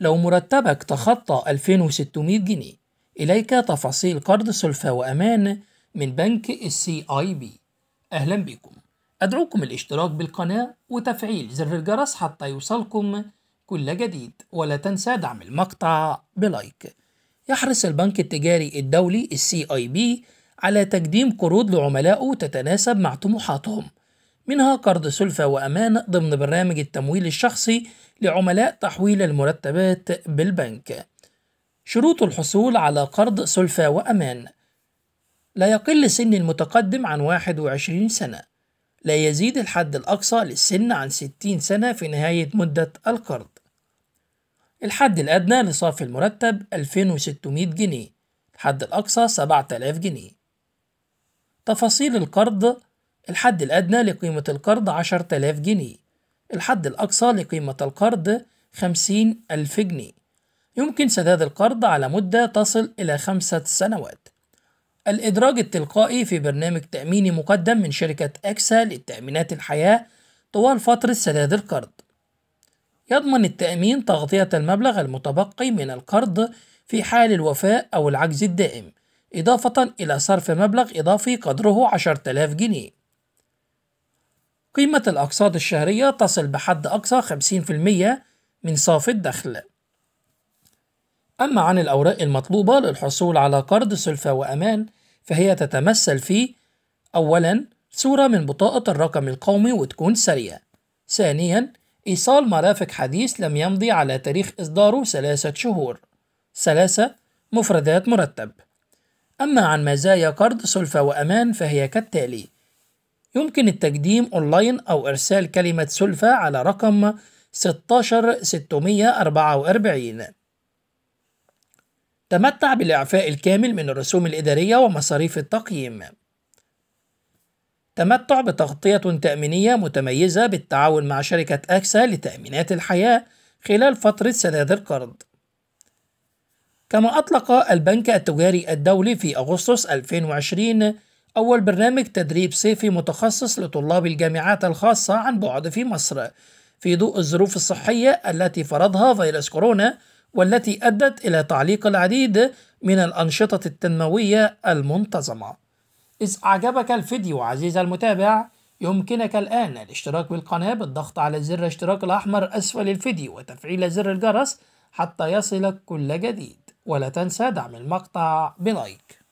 لو مرتبك تخطى 2600 جنيه إليك تفاصيل قرض سلفى وأمان من بنك السي آي بي أهلا بكم أدعوكم الاشتراك بالقناة وتفعيل زر الجرس حتى يوصلكم كل جديد ولا تنسى دعم المقطع بلايك يحرص البنك التجاري الدولي السي آي بي على تقديم قروض لعملائه تتناسب مع طموحاتهم منها قرض سلفة وأمان ضمن برنامج التمويل الشخصي لعملاء تحويل المرتبات بالبنك شروط الحصول على قرض سلفة وأمان لا يقل سن المتقدم عن 21 سنة لا يزيد الحد الأقصى للسن عن 60 سنة في نهاية مدة القرض الحد الأدنى لصافي المرتب 2600 جنيه الحد الأقصى 7000 جنيه تفاصيل القرض الحد الأدنى لقيمة القرض 10000 جنيه الحد الأقصى لقيمة القرض 50000 جنيه يمكن سداد القرض على مدة تصل إلى خمسة سنوات الإدراج التلقائي في برنامج تأميني مقدم من شركة أكسا للتأمينات الحياة طوال فترة سداد القرض يضمن التأمين تغطية المبلغ المتبقي من القرض في حال الوفاة أو العجز الدائم إضافة إلى صرف مبلغ إضافي قدره 10000 جنيه قيمة الأقساط الشهرية تصل بحد أقصى 50% من صافي الدخل أما عن الأوراق المطلوبة للحصول على قرض سلفة وأمان فهي تتمثل في أولا صورة من بطاقة الرقم القومي وتكون سريعة. ثانيا إيصال مرافق حديث لم يمضي على تاريخ إصداره ثلاثة شهور ثلاثة مفردات مرتب أما عن مزايا قرض سلفة وأمان فهي كالتالي يمكن التقديم أونلاين أو إرسال كلمة سلفة على رقم 16644 تمتع بالإعفاء الكامل من الرسوم الإدارية ومصاريف التقييم تمتع بتغطية تأمينية متميزة بالتعاون مع شركة أكسا لتأمينات الحياة خلال فترة سداد القرض كما أطلق البنك التجاري الدولي في أغسطس 2020 أول برنامج تدريب صيفي متخصص لطلاب الجامعات الخاصة عن بعد في مصر في ضوء الظروف الصحية التي فرضها فيروس كورونا والتي أدت إلى تعليق العديد من الأنشطة التنموية المنتظمة. إذا أعجبك الفيديو عزيزي المتابع يمكنك الآن الاشتراك بالقناة بالضغط على زر الاشتراك الأحمر أسفل الفيديو وتفعيل زر الجرس حتى يصلك كل جديد ولا تنسى دعم المقطع بلايك